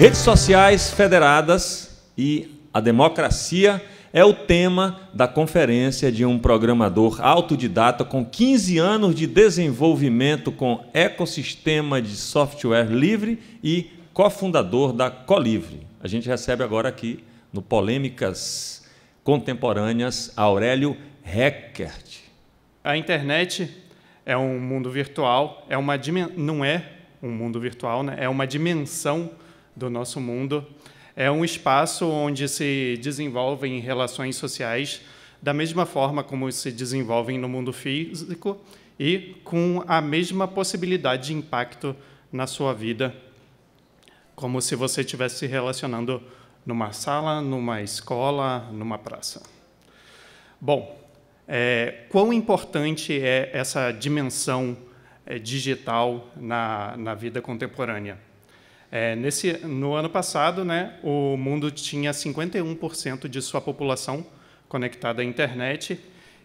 Redes sociais federadas e a democracia é o tema da conferência de um programador autodidata com 15 anos de desenvolvimento com ecossistema de software livre e cofundador da Colivre. A gente recebe agora aqui no Polêmicas Contemporâneas Aurélio Reckert. A internet é um mundo virtual, é uma não é um mundo virtual, né? é uma dimensão do nosso mundo. É um espaço onde se desenvolvem relações sociais da mesma forma como se desenvolvem no mundo físico e com a mesma possibilidade de impacto na sua vida, como se você estivesse se relacionando numa sala, numa escola, numa praça. Bom, é, quão importante é essa dimensão é, digital na, na vida contemporânea? É, nesse, no ano passado, né, o mundo tinha 51% de sua população conectada à internet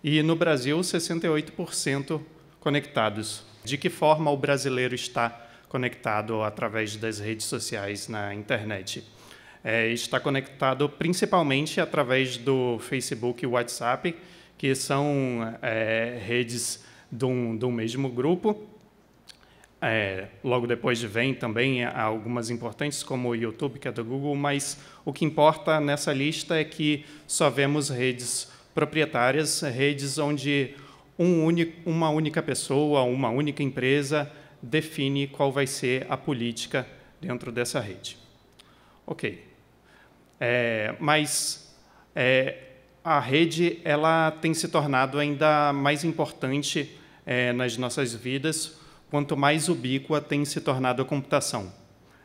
e no Brasil 68% conectados. De que forma o brasileiro está conectado através das redes sociais na internet? É, está conectado principalmente através do Facebook e WhatsApp, que são é, redes de um, de um mesmo grupo é, logo depois vem também é, algumas importantes, como o YouTube, que é do Google, mas o que importa nessa lista é que só vemos redes proprietárias, redes onde um único, uma única pessoa, uma única empresa define qual vai ser a política dentro dessa rede. Ok. É, mas é, a rede ela tem se tornado ainda mais importante é, nas nossas vidas, quanto mais ubíqua tem se tornado a computação.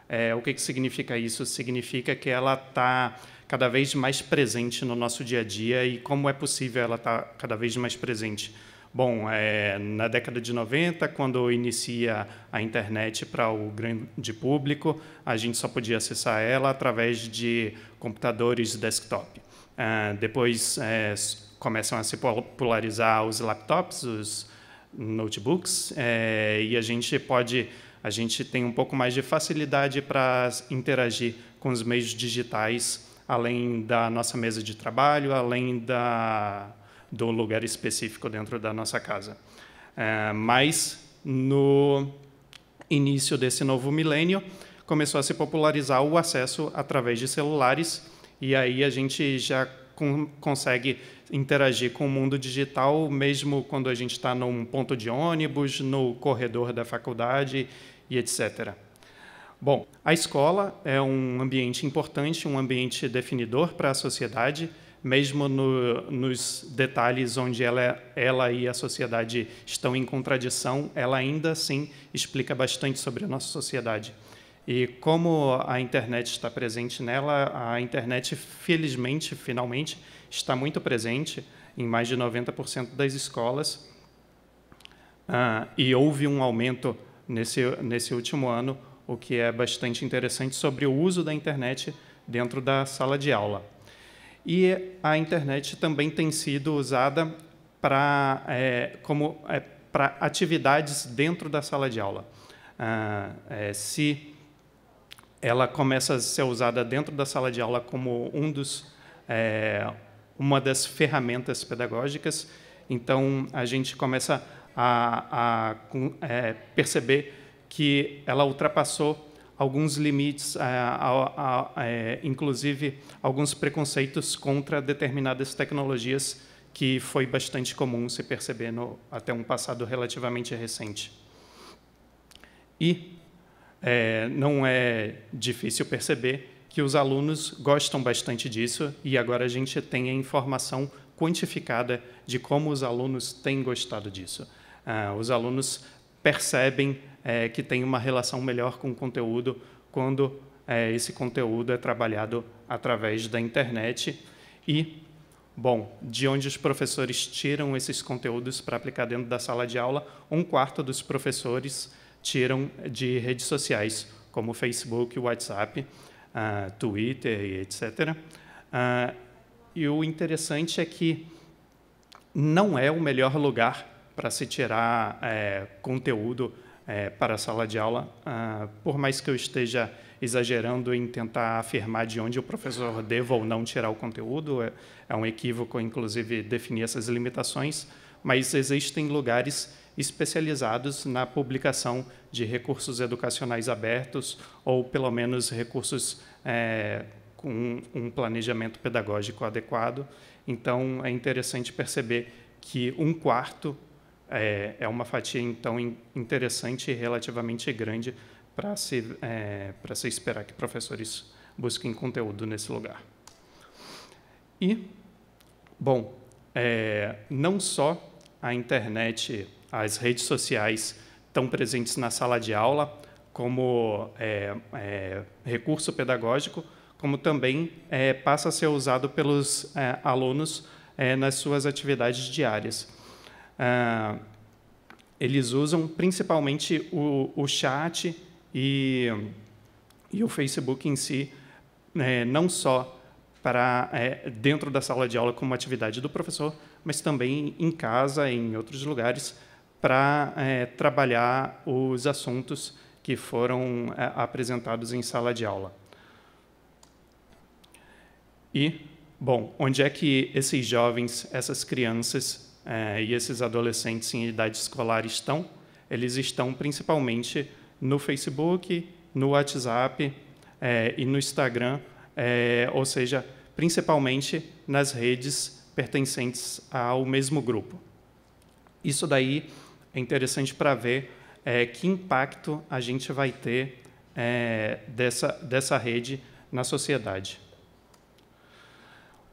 É, o que, que significa isso? Significa que ela está cada vez mais presente no nosso dia a dia e como é possível ela estar tá cada vez mais presente? Bom, é, na década de 90, quando inicia a internet para o grande público, a gente só podia acessar ela através de computadores desktop. Ah, depois é, começam a se popularizar os laptops, os notebooks é, e a gente pode a gente tem um pouco mais de facilidade para interagir com os meios digitais além da nossa mesa de trabalho além da do lugar específico dentro da nossa casa é, mas no início desse novo milênio começou a se popularizar o acesso através de celulares e aí a gente já com, consegue interagir com o mundo digital, mesmo quando a gente está num ponto de ônibus, no corredor da faculdade e etc. Bom, a escola é um ambiente importante, um ambiente definidor para a sociedade, mesmo no, nos detalhes onde ela, ela e a sociedade estão em contradição, ela ainda assim explica bastante sobre a nossa sociedade. E como a internet está presente nela, a internet, felizmente, finalmente, está muito presente em mais de 90% das escolas. Ah, e houve um aumento nesse, nesse último ano, o que é bastante interessante sobre o uso da internet dentro da sala de aula. E a internet também tem sido usada para é, como é, para atividades dentro da sala de aula. Ah, é, se ela começa a ser usada dentro da sala de aula como um dos, é, uma das ferramentas pedagógicas. Então, a gente começa a, a é, perceber que ela ultrapassou alguns limites, a, eh, a, inclusive alguns preconceitos contra determinadas tecnologias que foi bastante comum se perceber no, até um passado relativamente recente. E é, não é difícil perceber que os alunos gostam bastante disso e agora a gente tem a informação quantificada de como os alunos têm gostado disso. Ah, os alunos percebem é, que tem uma relação melhor com o conteúdo quando é, esse conteúdo é trabalhado através da internet e Bom, de onde os professores tiram esses conteúdos para aplicar dentro da sala de aula, um quarto dos professores tiram de redes sociais como Facebook, WhatsApp, uh, Twitter e etc. Uh, ah, e o interessante é que não é o melhor lugar para se tirar é, conteúdo é, para a sala de aula, uh, por mais que eu esteja exagerando em tentar afirmar de onde o professor deva ou não tirar o conteúdo, é, é um equívoco, inclusive, definir essas limitações mas existem lugares especializados na publicação de recursos educacionais abertos ou, pelo menos, recursos é, com um planejamento pedagógico adequado. Então, é interessante perceber que um quarto é, é uma fatia então interessante e relativamente grande para se é, para se esperar que professores busquem conteúdo nesse lugar. E bom, é, não só a internet, as redes sociais estão presentes na sala de aula como é, é, recurso pedagógico, como também é, passa a ser usado pelos é, alunos é, nas suas atividades diárias. Ah, eles usam principalmente o, o chat e, e, o Facebook em si, né, não só para é, dentro da sala de aula como atividade do professor, mas também em casa, em outros lugares, para é, trabalhar os assuntos que foram é, apresentados em sala de aula. E, bom, onde é que esses jovens, essas crianças é, e esses adolescentes em idade escolar estão? Eles estão principalmente no Facebook, no WhatsApp é, e no Instagram, é, ou seja, principalmente nas redes pertencentes ao mesmo grupo. Isso daí é interessante para ver é, que impacto a gente vai ter é, dessa, dessa rede na sociedade.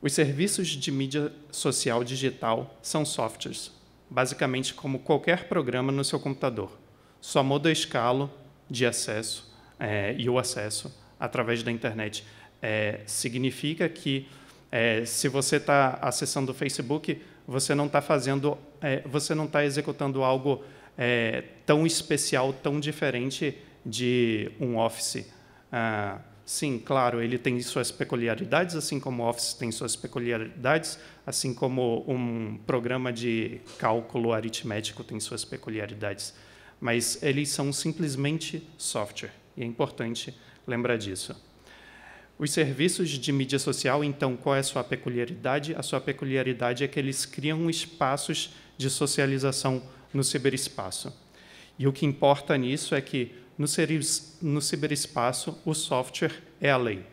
Os serviços de mídia social digital são softwares, basicamente como qualquer programa no seu computador. Só muda a escala de acesso é, e o acesso através da internet. É, significa que é, se você está acessando o Facebook, você não está fazendo, é, você não está executando algo é, tão especial, tão diferente de um Office. Ah, sim, claro, ele tem suas peculiaridades, assim como o Office tem suas peculiaridades, assim como um programa de cálculo aritmético tem suas peculiaridades. Mas eles são simplesmente software, e é importante lembrar disso. Os serviços de mídia social, então, qual é a sua peculiaridade? A sua peculiaridade é que eles criam espaços de socialização no ciberespaço. E o que importa nisso é que no, no ciberespaço o software é a lei.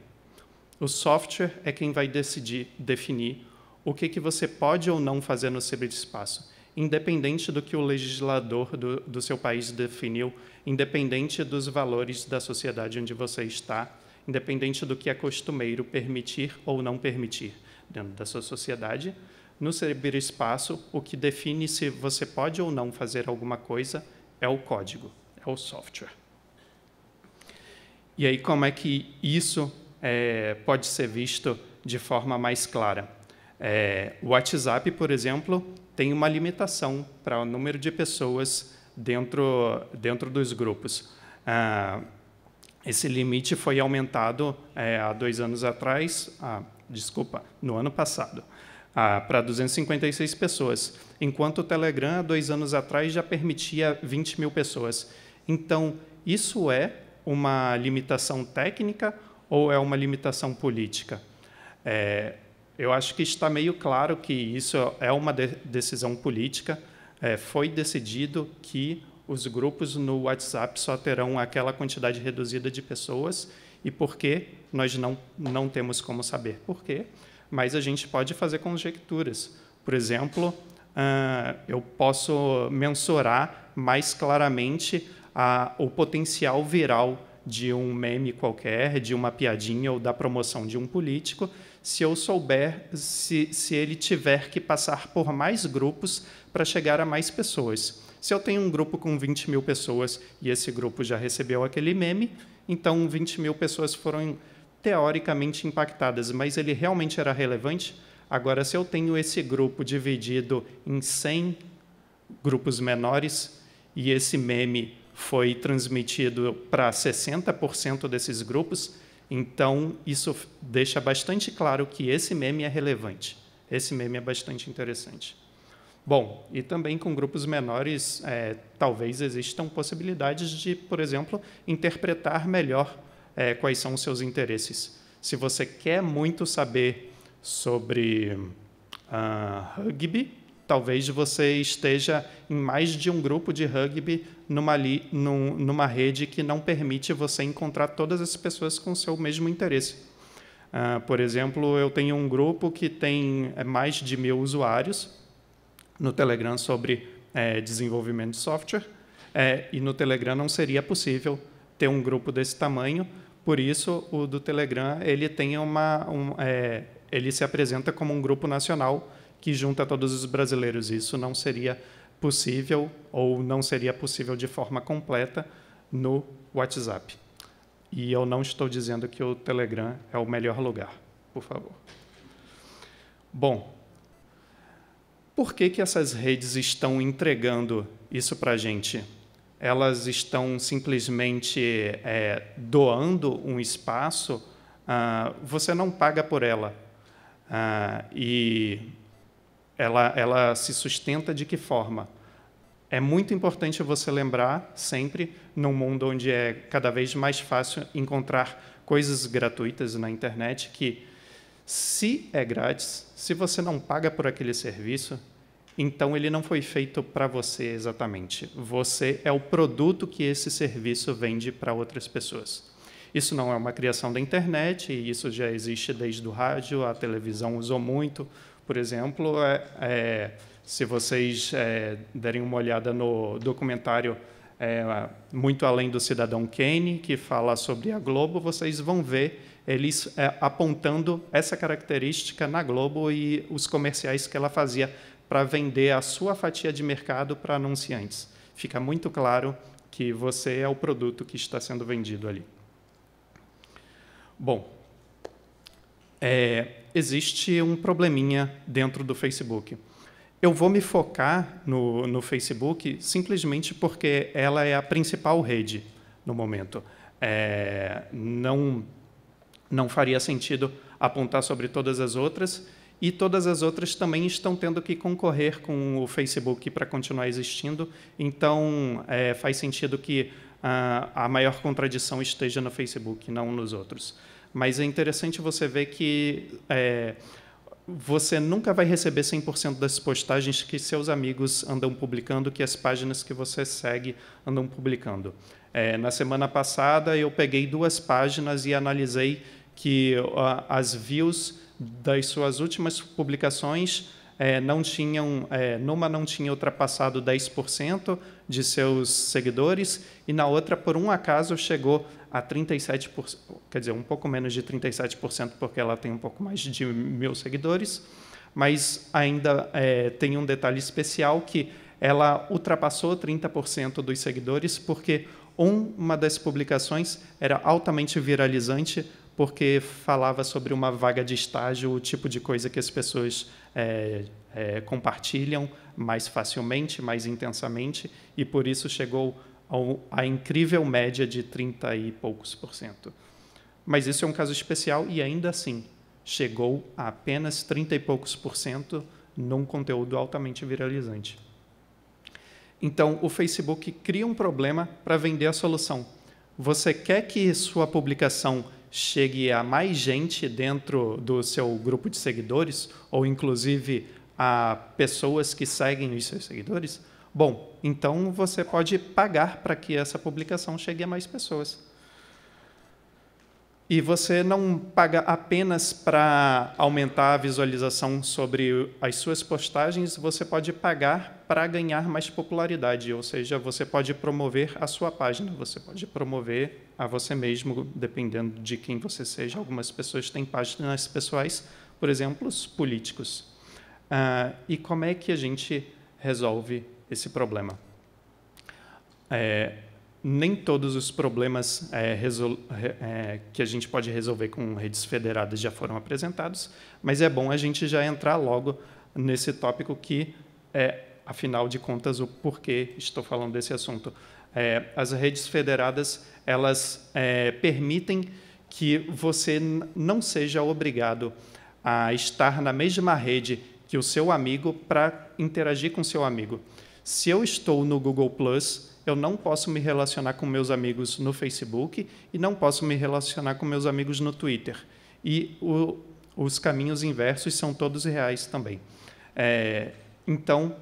O software é quem vai decidir, definir o que, que você pode ou não fazer no ciberespaço, independente do que o legislador do, do seu país definiu, independente dos valores da sociedade onde você está independente do que é costumeiro permitir ou não permitir dentro da sua sociedade. No ciberespaço, o que define se você pode ou não fazer alguma coisa é o código, é o software. E aí, como é que isso é, pode ser visto de forma mais clara? É, o WhatsApp, por exemplo, tem uma limitação para o número de pessoas dentro, dentro dos grupos. Ah, esse limite foi aumentado é, há dois anos atrás, ah, desculpa, no ano passado, ah, para 256 pessoas, enquanto o Telegram, há dois anos atrás, já permitia 20 mil pessoas. Então, isso é uma limitação técnica ou é uma limitação política? É, eu acho que está meio claro que isso é uma de decisão política. É, foi decidido que os grupos no WhatsApp só terão aquela quantidade reduzida de pessoas e por quê? Nós não, não temos como saber por quê, mas a gente pode fazer conjecturas. Por exemplo, uh, eu posso mensurar mais claramente a, o potencial viral de um meme qualquer, de uma piadinha ou da promoção de um político, se eu souber, se, se ele tiver que passar por mais grupos para chegar a mais pessoas. Se eu tenho um grupo com 20 mil pessoas e esse grupo já recebeu aquele meme, então 20 mil pessoas foram teoricamente impactadas, mas ele realmente era relevante? Agora, se eu tenho esse grupo dividido em 100 grupos menores e esse meme foi transmitido para 60% desses grupos, então isso deixa bastante claro que esse meme é relevante. Esse meme é bastante interessante. Bom, e também com grupos menores, é, talvez existam possibilidades de, por exemplo, interpretar melhor é, quais são os seus interesses. Se você quer muito saber sobre uh, rugby, talvez você esteja em mais de um grupo de rugby numa, li, num, numa rede que não permite você encontrar todas as pessoas com o seu mesmo interesse. Uh, por exemplo, eu tenho um grupo que tem é, mais de mil usuários no Telegram sobre é, desenvolvimento de software, é, e no Telegram não seria possível ter um grupo desse tamanho, por isso o do Telegram ele tem uma, um, é, ele se apresenta como um grupo nacional que junta todos os brasileiros. Isso não seria possível ou não seria possível de forma completa no WhatsApp. E eu não estou dizendo que o Telegram é o melhor lugar, por favor. Bom, por que, que essas redes estão entregando isso para a gente? Elas estão simplesmente é, doando um espaço, uh, você não paga por ela. Uh, e ela, ela se sustenta de que forma? É muito importante você lembrar sempre, num mundo onde é cada vez mais fácil encontrar coisas gratuitas na internet, que se é grátis, se você não paga por aquele serviço, então ele não foi feito para você exatamente. Você é o produto que esse serviço vende para outras pessoas. Isso não é uma criação da internet, isso já existe desde o rádio, a televisão usou muito. Por exemplo, é, é, se vocês é, derem uma olhada no documentário é, Muito Além do Cidadão Kane, que fala sobre a Globo, vocês vão ver eles é, apontando essa característica na Globo e os comerciais que ela fazia para vender a sua fatia de mercado para anunciantes. Fica muito claro que você é o produto que está sendo vendido ali. Bom, é, existe um probleminha dentro do Facebook. Eu vou me focar no, no Facebook simplesmente porque ela é a principal rede no momento. É, não não faria sentido apontar sobre todas as outras, e todas as outras também estão tendo que concorrer com o Facebook para continuar existindo, então é, faz sentido que ah, a maior contradição esteja no Facebook, não nos outros. Mas é interessante você ver que é, você nunca vai receber 100% das postagens que seus amigos andam publicando, que as páginas que você segue andam publicando. É, na semana passada, eu peguei duas páginas e analisei que as views das suas últimas publicações é, não tinham, é, numa não tinha ultrapassado 10% de seus seguidores e na outra, por um acaso, chegou a 37%, quer dizer, um pouco menos de 37%, porque ela tem um pouco mais de mil seguidores, mas ainda é, tem um detalhe especial que ela ultrapassou 30% dos seguidores porque uma das publicações era altamente viralizante, porque falava sobre uma vaga de estágio, o tipo de coisa que as pessoas é, é, compartilham mais facilmente, mais intensamente, e por isso chegou ao, à incrível média de 30 e poucos por cento. Mas isso é um caso especial e ainda assim chegou a apenas 30 e poucos por cento num conteúdo altamente viralizante. Então, o Facebook cria um problema para vender a solução. Você quer que sua publicação chegue a mais gente dentro do seu grupo de seguidores, ou inclusive a pessoas que seguem os seus seguidores, bom, então você pode pagar para que essa publicação chegue a mais pessoas. E você não paga apenas para aumentar a visualização sobre as suas postagens, você pode pagar para ganhar mais popularidade, ou seja, você pode promover a sua página, você pode promover a você mesmo, dependendo de quem você seja. Algumas pessoas têm páginas pessoais, por exemplo, os políticos. Uh, e como é que a gente resolve esse problema? É, nem todos os problemas é, é, que a gente pode resolver com redes federadas já foram apresentados, mas é bom a gente já entrar logo nesse tópico que é, afinal de contas, o porquê estou falando desse assunto. É, as redes federadas elas é, permitem que você não seja obrigado a estar na mesma rede que o seu amigo para interagir com seu amigo. Se eu estou no Google Plus, eu não posso me relacionar com meus amigos no Facebook e não posso me relacionar com meus amigos no Twitter. E o, os caminhos inversos são todos reais também. É, então,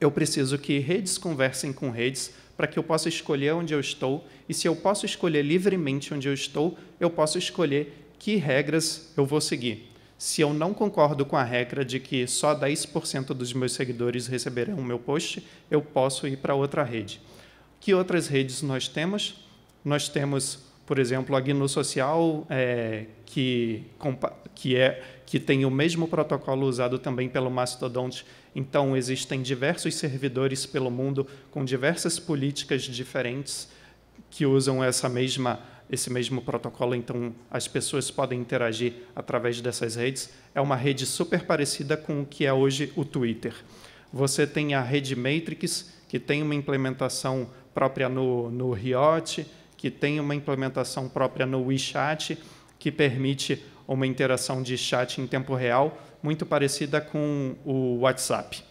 eu preciso que redes conversem com redes para que eu possa escolher onde eu estou. E se eu posso escolher livremente onde eu estou, eu posso escolher que regras eu vou seguir se eu não concordo com a regra de que só 10% dos meus seguidores receberão o meu post, eu posso ir para outra rede. Que outras redes nós temos? Nós temos, por exemplo, a GNU Social, é, que, que, é, que tem o mesmo protocolo usado também pelo Mastodonte. Então, existem diversos servidores pelo mundo com diversas políticas diferentes que usam essa mesma esse mesmo protocolo, então as pessoas podem interagir através dessas redes. É uma rede super parecida com o que é hoje o Twitter. Você tem a rede Matrix, que tem uma implementação própria no, no Riot, que tem uma implementação própria no WeChat, que permite uma interação de chat em tempo real, muito parecida com o WhatsApp.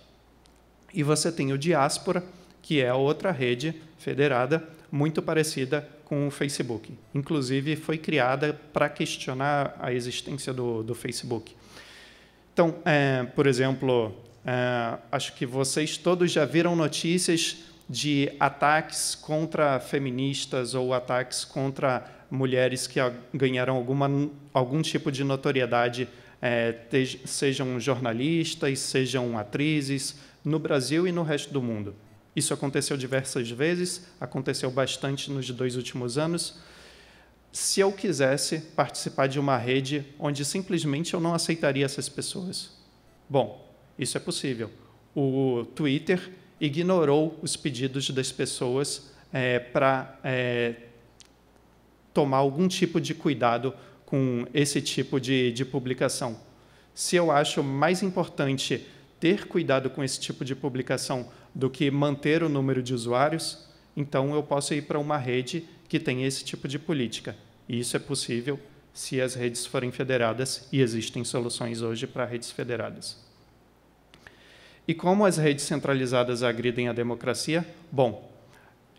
E você tem o Diaspora que é outra rede federada, muito parecida com o Facebook. Inclusive, foi criada para questionar a existência do, do Facebook. Então, é, por exemplo, é, acho que vocês todos já viram notícias de ataques contra feministas ou ataques contra mulheres que ganharam alguma, algum tipo de notoriedade, é, te, sejam jornalistas, sejam atrizes, no Brasil e no resto do mundo. Isso aconteceu diversas vezes, aconteceu bastante nos dois últimos anos. Se eu quisesse participar de uma rede onde simplesmente eu não aceitaria essas pessoas. Bom, isso é possível. O Twitter ignorou os pedidos das pessoas é, para é, tomar algum tipo de cuidado com esse tipo de, de publicação. Se eu acho mais importante ter cuidado com esse tipo de publicação do que manter o número de usuários, então eu posso ir para uma rede que tem esse tipo de política. E isso é possível se as redes forem federadas, e existem soluções hoje para redes federadas. E como as redes centralizadas agridem a democracia? Bom,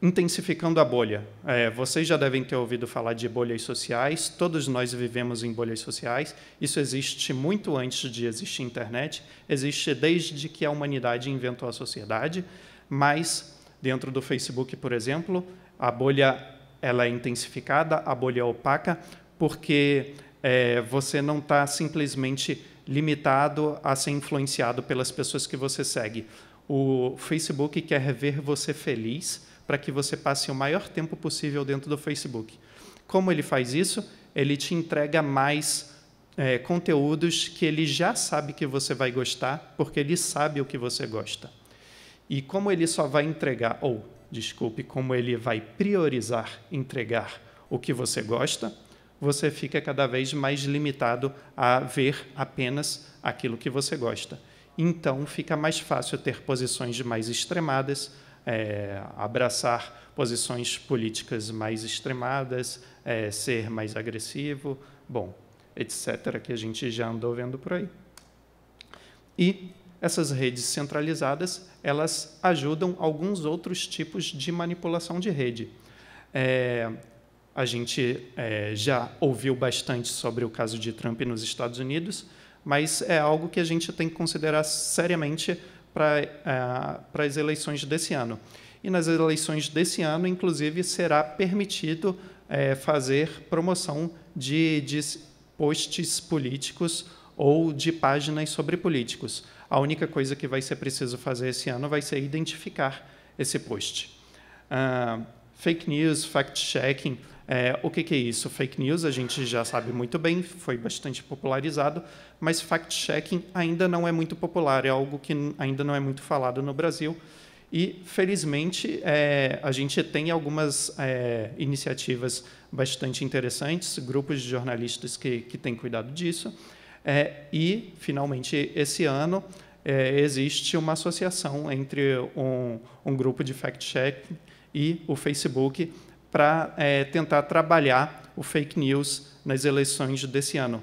intensificando a bolha. É, vocês já devem ter ouvido falar de bolhas sociais, todos nós vivemos em bolhas sociais. Isso existe muito antes de existir internet, existe desde que a humanidade inventou a sociedade, mas dentro do Facebook, por exemplo, a bolha ela é intensificada, a bolha é opaca, porque é, você não está simplesmente limitado a ser influenciado pelas pessoas que você segue. O Facebook quer ver você feliz, para que você passe o maior tempo possível dentro do Facebook. Como ele faz isso? Ele te entrega mais é, conteúdos que ele já sabe que você vai gostar, porque ele sabe o que você gosta. E como ele só vai entregar, ou, desculpe, como ele vai priorizar entregar o que você gosta, você fica cada vez mais limitado a ver apenas aquilo que você gosta. Então, fica mais fácil ter posições mais extremadas, é, abraçar posições políticas mais extremadas, é, ser mais agressivo, bom, etc., que a gente já andou vendo por aí. E essas redes centralizadas, elas ajudam alguns outros tipos de manipulação de rede. É, a gente é, já ouviu bastante sobre o caso de Trump nos Estados Unidos, mas é algo que a gente tem que considerar seriamente para uh, é, as eleições desse ano. E nas eleições desse ano, inclusive, será permitido uh, fazer promoção de, de posts políticos ou de páginas sobre políticos. A única coisa que vai ser preciso fazer esse ano vai ser identificar esse post. Uh, fake news, fact-checking, é, o que, que, é isso? Fake news, a gente já sabe muito bem, foi bastante popularizado, mas fact-checking ainda não é muito popular, é algo que ainda não é muito falado no Brasil. E, felizmente, é, a gente tem algumas é, iniciativas bastante interessantes, grupos de jornalistas que, que têm cuidado disso. É, e, finalmente, esse ano, é, existe uma associação entre um, um grupo de fact-checking e o Facebook para é, tentar trabalhar o fake news nas eleições desse ano.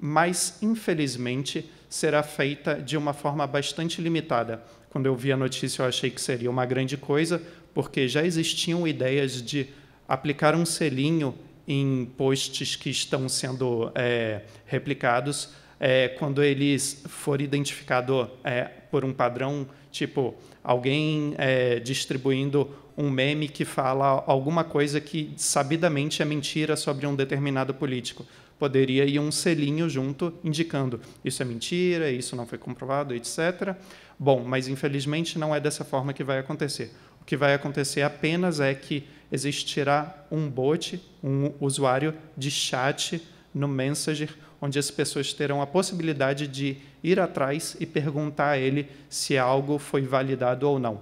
Mas, infelizmente, será feita de uma forma bastante limitada. Quando eu vi a notícia, eu achei que seria uma grande coisa, porque já existiam ideias de aplicar um selinho em posts que estão sendo é, replicados é, quando eles forem identificados é, por um padrão, tipo alguém é, distribuindo um meme que fala alguma coisa que sabidamente é mentira sobre um determinado político. Poderia ir um selinho junto indicando isso é mentira, isso não foi comprovado, etc. Bom, mas infelizmente não é dessa forma que vai acontecer. O que vai acontecer apenas é que existirá um bot, um usuário de chat no Messenger, onde as pessoas terão a possibilidade de ir atrás e perguntar a ele se algo foi validado ou não.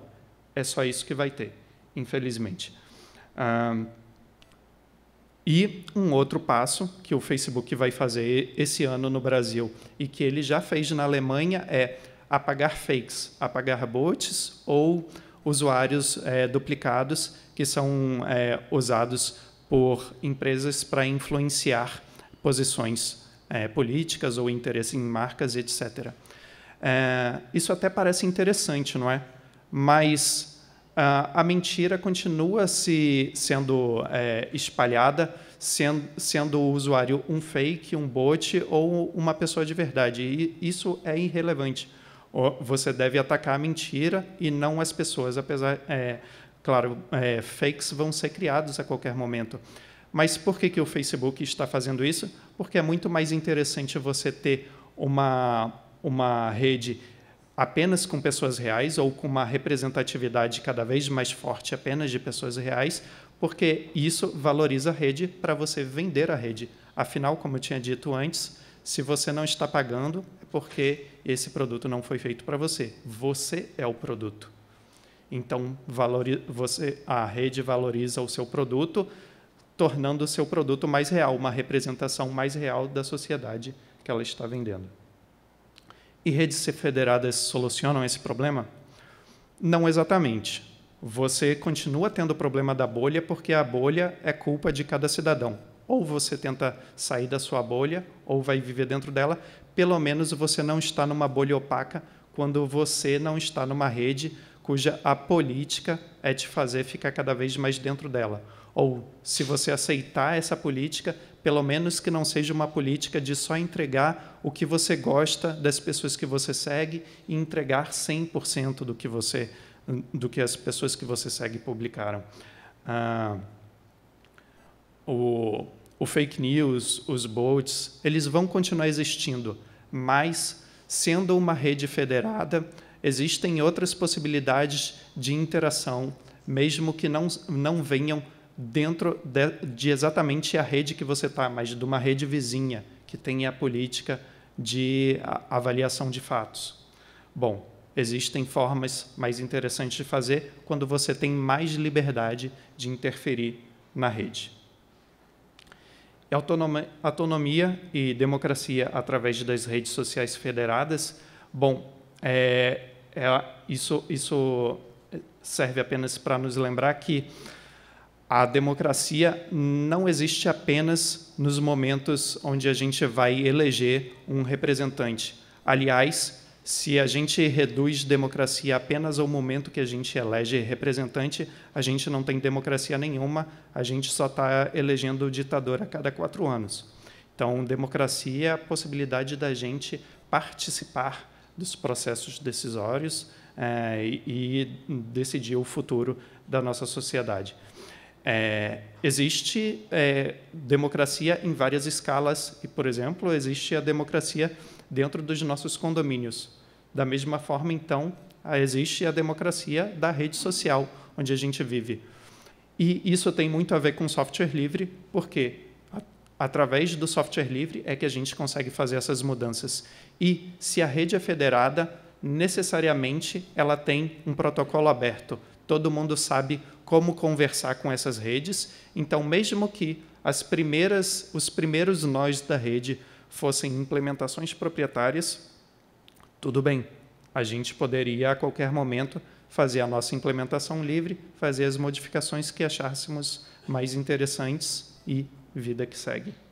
É só isso que vai ter infelizmente. e um outro passo que o Facebook vai fazer esse ano no Brasil e que ele já fez na Alemanha é apagar fakes, apagar bots ou usuários é, duplicados que são é, usados por empresas para influenciar posições é, políticas ou interesse em marcas, etc. isso até parece interessante, não é? Mas ah, a mentira continua se sendo é, espalhada, sendo, sendo o usuário um fake, um bot ou uma pessoa de verdade. E isso é irrelevante. Você deve atacar a mentira e não as pessoas, apesar, é, claro, é, fakes vão ser criados a qualquer momento. Mas por que, que o Facebook está fazendo isso? Porque é muito mais interessante você ter uma, uma rede apenas com pessoas reais ou com uma representatividade cada vez mais forte apenas de pessoas reais, porque isso valoriza a rede para você vender a rede. Afinal, como eu tinha dito antes, se você não está pagando, é porque esse produto não foi feito para você. Você é o produto. Então, você, a rede valoriza o seu produto, tornando o seu produto mais real, uma representação mais real da sociedade que ela está vendendo e redes federadas solucionam esse problema? Não exatamente. Você continua tendo o problema da bolha porque a bolha é culpa de cada cidadão. Ou você tenta sair da sua bolha ou vai viver dentro dela, pelo menos você não está numa bolha opaca quando você não está numa rede cuja a política é te fazer ficar cada vez mais dentro dela. Ou se você aceitar essa política, pelo menos que não seja uma política de só entregar o que você gosta das pessoas que você segue e entregar 100% do que você do que as pessoas que você segue publicaram. Ah, o, o fake news, os bots, eles vão continuar existindo, mas sendo uma rede federada, existem outras possibilidades de interação, mesmo que não, não venham dentro de, de exatamente a rede que você está, mas de uma rede vizinha que tem a política de avaliação de fatos. Bom, existem formas mais interessantes de fazer quando você tem mais liberdade de interferir na rede. É autonomia e democracia através das redes sociais federadas. Bom, é, é, isso, isso serve apenas para nos lembrar que a democracia não existe apenas nos momentos onde a gente vai eleger um representante. Aliás, se a gente reduz democracia apenas ao momento que a gente elege representante, a gente não tem democracia nenhuma, a gente só está elegendo ditador a cada quatro anos. Então, democracia é a possibilidade da gente participar dos processos decisórios é, e decidir o futuro da nossa sociedade. É, existe é, democracia em várias escalas e, por exemplo, existe a democracia dentro dos nossos condomínios. Da mesma forma, então, existe a democracia da rede social onde a gente vive. E isso tem muito a ver com software livre, porque através do software livre é que a gente consegue fazer essas mudanças. E se a rede é federada, necessariamente ela tem um protocolo aberto. Todo mundo sabe como conversar com essas redes. Então, mesmo que as primeiras, os primeiros nós da rede fossem implementações proprietárias, tudo bem. A gente poderia a qualquer momento fazer a nossa implementação livre, fazer as modificações que achássemos mais interessantes e vida que segue.